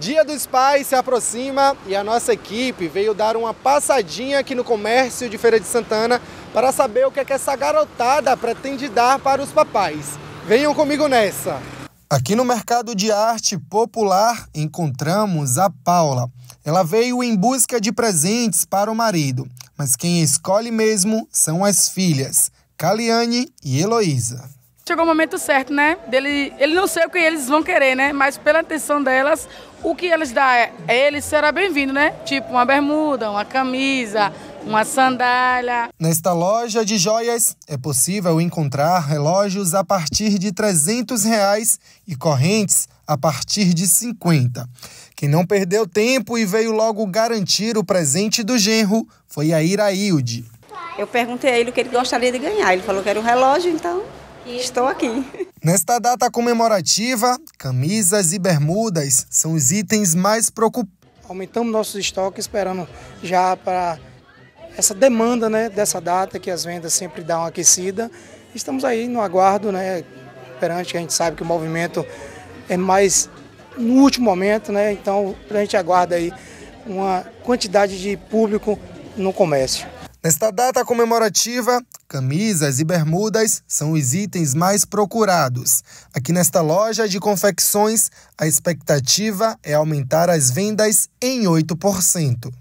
Dia dos Pais se aproxima e a nossa equipe veio dar uma passadinha aqui no comércio de Feira de Santana para saber o que, é que essa garotada pretende dar para os papais. Venham comigo nessa! Aqui no mercado de arte popular encontramos a Paula. Ela veio em busca de presentes para o marido, mas quem escolhe mesmo são as filhas, Caliane e Heloísa chegou o momento certo, né? Dele, ele não sei o que eles vão querer, né? Mas pela atenção delas, o que elas dão a é, eles será bem-vindo, né? Tipo uma bermuda, uma camisa, uma sandália. Nesta loja de joias é possível encontrar relógios a partir de 300 reais e correntes a partir de 50. Quem não perdeu tempo e veio logo garantir o presente do genro foi a Iraílde. Eu perguntei a ele o que ele gostaria de ganhar. Ele falou que era um relógio, então Estou aqui. Nesta data comemorativa, camisas e bermudas são os itens mais preocupantes. Aumentamos nossos estoques esperando já para essa demanda né, dessa data, que as vendas sempre dão uma aquecida. Estamos aí no aguardo, né, perante que a gente sabe que o movimento é mais no último momento, né, então a gente aguarda aí uma quantidade de público no comércio. Nesta data comemorativa, camisas e bermudas são os itens mais procurados. Aqui nesta loja de confecções, a expectativa é aumentar as vendas em 8%.